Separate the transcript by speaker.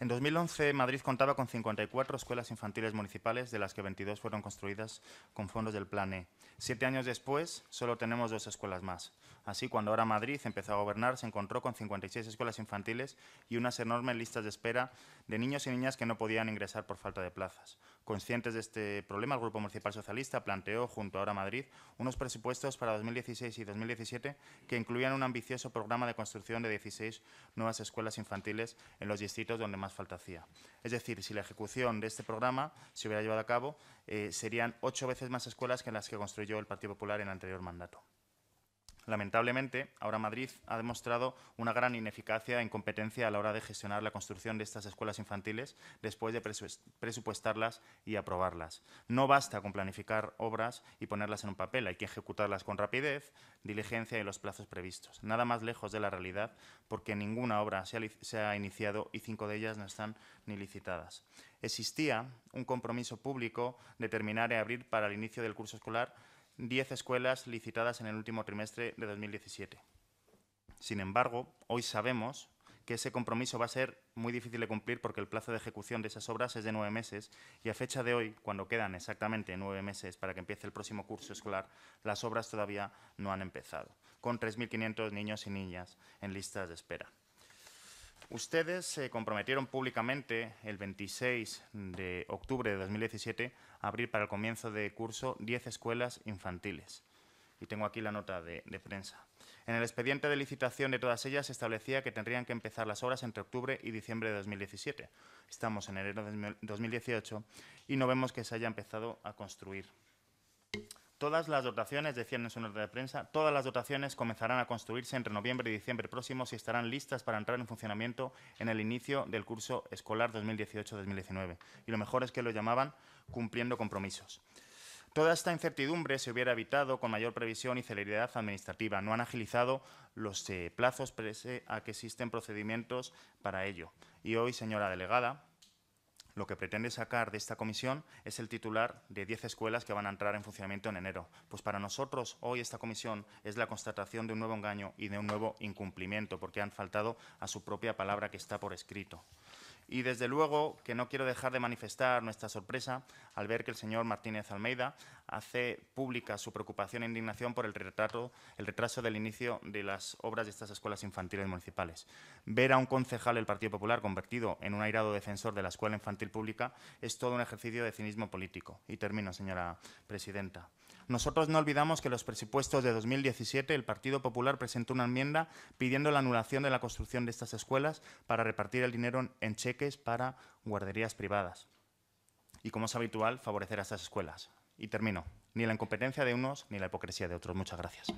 Speaker 1: En 2011, Madrid contaba con 54 escuelas infantiles municipales, de las que 22 fueron construidas con fondos del Plan E. Siete años después, solo tenemos dos escuelas más, Así, cuando ahora Madrid empezó a gobernar, se encontró con 56 escuelas infantiles y unas enormes listas de espera de niños y niñas que no podían ingresar por falta de plazas. Conscientes de este problema, el Grupo Municipal Socialista planteó, junto a Ahora Madrid, unos presupuestos para 2016 y 2017 que incluían un ambicioso programa de construcción de 16 nuevas escuelas infantiles en los distritos donde más falta hacía. Es decir, si la ejecución de este programa se hubiera llevado a cabo, eh, serían ocho veces más escuelas que las que construyó el Partido Popular en el anterior mandato. Lamentablemente, ahora Madrid ha demostrado una gran ineficacia e incompetencia a la hora de gestionar la construcción de estas escuelas infantiles después de presupuestarlas y aprobarlas. No basta con planificar obras y ponerlas en un papel, hay que ejecutarlas con rapidez, diligencia y los plazos previstos. Nada más lejos de la realidad porque ninguna obra se ha, iniciado y cinco de ellas no están ni licitadas. Existía un compromiso público de terminar y abrir para el inicio del curso escolar 10 escuelas licitadas en el último trimestre de 2017. Sin embargo, hoy sabemos que ese compromiso va a ser muy difícil de cumplir porque el plazo de ejecución de esas obras es de nueve meses y a fecha de hoy, cuando quedan exactamente nueve meses para que empiece el próximo curso escolar, las obras todavía no han empezado, con 3.500 niños y niñas en listas de espera. Ustedes se comprometieron públicamente el 26 de octubre de 2017 a abrir para el comienzo de curso 10 escuelas infantiles. Y tengo aquí la nota de, prensa. En el expediente de licitación de todas ellas se establecía que tendrían que empezar las obras entre octubre y diciembre de 2017. Estamos en enero de 2018 y no vemos que se haya empezado a construir Todas las dotaciones, decían en su nota de prensa, todas las dotaciones comenzarán a construirse entre noviembre y diciembre próximos y estarán listas para entrar en funcionamiento en el inicio del curso escolar 2018-2019. Y lo mejor es que lo llamaban cumpliendo compromisos. Toda esta incertidumbre se hubiera evitado con mayor previsión y celeridad administrativa. No han agilizado los eh, plazos pese a que existen procedimientos para ello. Y hoy, señora delegada, lo que pretende sacar de esta comisión es el titular de 10 escuelas que van a entrar en funcionamiento en enero. Pues para nosotros hoy esta comisión es la constatación de un nuevo engaño y de un nuevo incumplimiento, porque han faltado a su propia palabra que está por escrito. Y desde luego que no quiero dejar de manifestar nuestra sorpresa al ver que el señor Martínez Almeida hace pública su preocupación e indignación por el, el retraso del inicio de las obras de estas escuelas infantiles municipales. Ver a un concejal del Partido Popular convertido en un airado defensor de la escuela infantil pública es todo un ejercicio de cinismo político. Y termino, señora presidenta. Nosotros no olvidamos que en los presupuestos de 2017 el Partido Popular presentó una enmienda pidiendo la anulación de la construcción de estas escuelas para repartir el dinero en cheque para guarderías privadas. Y como es habitual, favorecer a estas escuelas. Y termino. Ni la incompetencia de unos ni la hipocresía de otros. Muchas gracias.